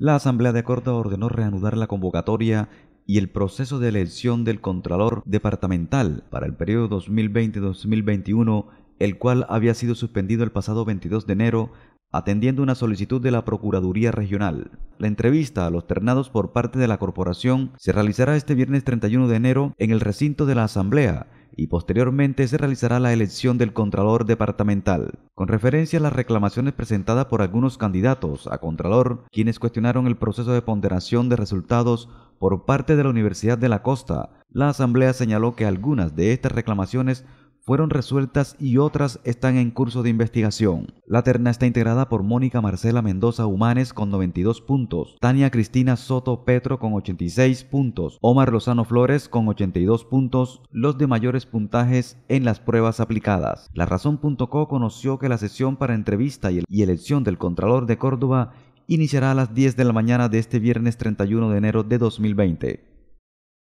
La Asamblea de Córdoba ordenó reanudar la convocatoria y el proceso de elección del Contralor Departamental para el periodo 2020-2021, el cual había sido suspendido el pasado 22 de enero atendiendo una solicitud de la Procuraduría Regional. La entrevista a los ternados por parte de la corporación se realizará este viernes 31 de enero en el recinto de la Asamblea y posteriormente se realizará la elección del Contralor Departamental. Con referencia a las reclamaciones presentadas por algunos candidatos a Contralor, quienes cuestionaron el proceso de ponderación de resultados por parte de la Universidad de la Costa, la Asamblea señaló que algunas de estas reclamaciones fueron resueltas y otras están en curso de investigación. La terna está integrada por Mónica Marcela Mendoza Humanes con 92 puntos, Tania Cristina Soto Petro con 86 puntos, Omar Lozano Flores con 82 puntos, los de mayores puntajes en las pruebas aplicadas. La razón.co conoció que la sesión para entrevista y elección del Contralor de Córdoba iniciará a las 10 de la mañana de este viernes 31 de enero de 2020.